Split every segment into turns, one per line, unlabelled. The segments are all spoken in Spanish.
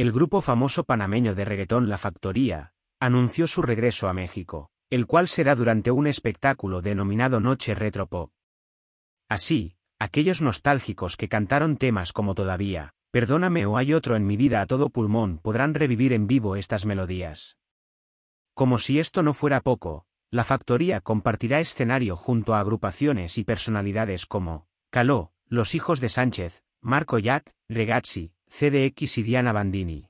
El grupo famoso panameño de reggaetón La Factoría, anunció su regreso a México, el cual será durante un espectáculo denominado Noche Retropop. Así, aquellos nostálgicos que cantaron temas como Todavía, Perdóname o Hay otro en mi vida a todo pulmón podrán revivir en vivo estas melodías. Como si esto no fuera poco, la factoría compartirá escenario junto a agrupaciones y personalidades como Caló, Los Hijos de Sánchez, Marco Jack, Regazzi, CDX y Diana Bandini.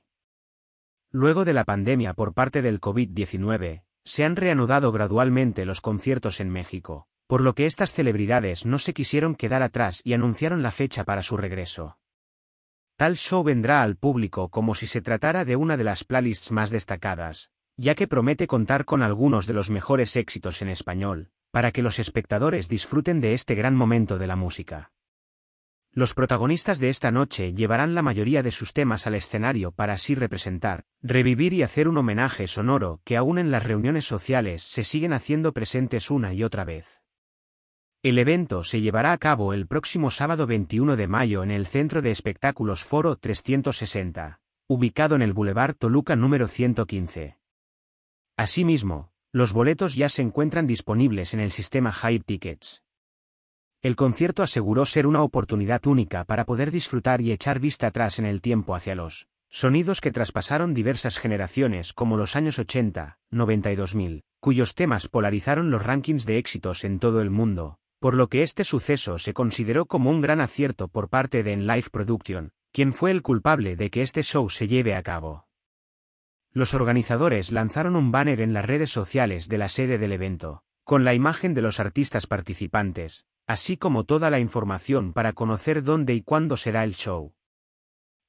Luego de la pandemia por parte del COVID-19, se han reanudado gradualmente los conciertos en México, por lo que estas celebridades no se quisieron quedar atrás y anunciaron la fecha para su regreso. Tal show vendrá al público como si se tratara de una de las playlists más destacadas, ya que promete contar con algunos de los mejores éxitos en español, para que los espectadores disfruten de este gran momento de la música. Los protagonistas de esta noche llevarán la mayoría de sus temas al escenario para así representar, revivir y hacer un homenaje sonoro que aún en las reuniones sociales se siguen haciendo presentes una y otra vez. El evento se llevará a cabo el próximo sábado 21 de mayo en el Centro de Espectáculos Foro 360, ubicado en el Boulevard Toluca número 115. Asimismo, los boletos ya se encuentran disponibles en el sistema Hype Tickets. El concierto aseguró ser una oportunidad única para poder disfrutar y echar vista atrás en el tiempo hacia los sonidos que traspasaron diversas generaciones como los años 80, 2000, cuyos temas polarizaron los rankings de éxitos en todo el mundo, por lo que este suceso se consideró como un gran acierto por parte de Enlive Production, quien fue el culpable de que este show se lleve a cabo. Los organizadores lanzaron un banner en las redes sociales de la sede del evento, con la imagen de los artistas participantes, así como toda la información para conocer dónde y cuándo será el show.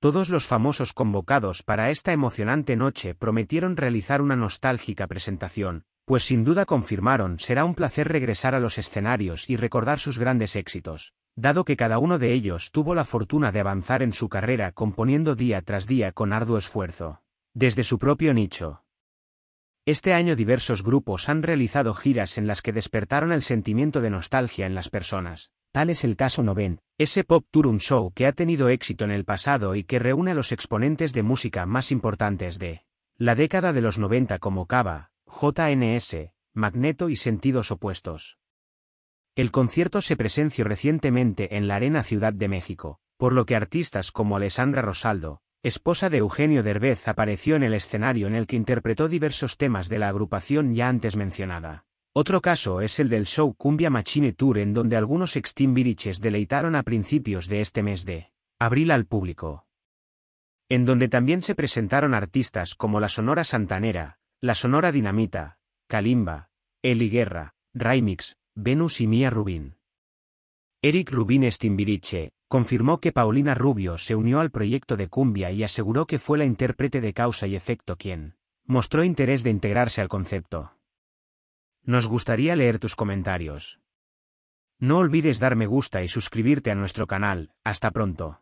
Todos los famosos convocados para esta emocionante noche prometieron realizar una nostálgica presentación, pues sin duda confirmaron será un placer regresar a los escenarios y recordar sus grandes éxitos, dado que cada uno de ellos tuvo la fortuna de avanzar en su carrera componiendo día tras día con arduo esfuerzo. Desde su propio nicho. Este año diversos grupos han realizado giras en las que despertaron el sentimiento de nostalgia en las personas. Tal es el caso Noven, ese pop tour un show que ha tenido éxito en el pasado y que reúne a los exponentes de música más importantes de la década de los 90 como Cava, JNS, Magneto y Sentidos Opuestos. El concierto se presenció recientemente en la Arena Ciudad de México, por lo que artistas como Alessandra Rosaldo, esposa de Eugenio Derbez, apareció en el escenario en el que interpretó diversos temas de la agrupación ya antes mencionada. Otro caso es el del show Cumbia Machine Tour en donde algunos extimbiriches deleitaron a principios de este mes de abril al público. En donde también se presentaron artistas como la Sonora Santanera, la Sonora Dinamita, Kalimba, Eli Guerra, Raimix, Venus y Mia Rubin. Eric Rubin Estimbiriche, confirmó que Paulina Rubio se unió al proyecto de Cumbia y aseguró que fue la intérprete de Causa y Efecto quien mostró interés de integrarse al concepto. Nos gustaría leer tus comentarios. No olvides dar me gusta y suscribirte a nuestro canal, hasta pronto.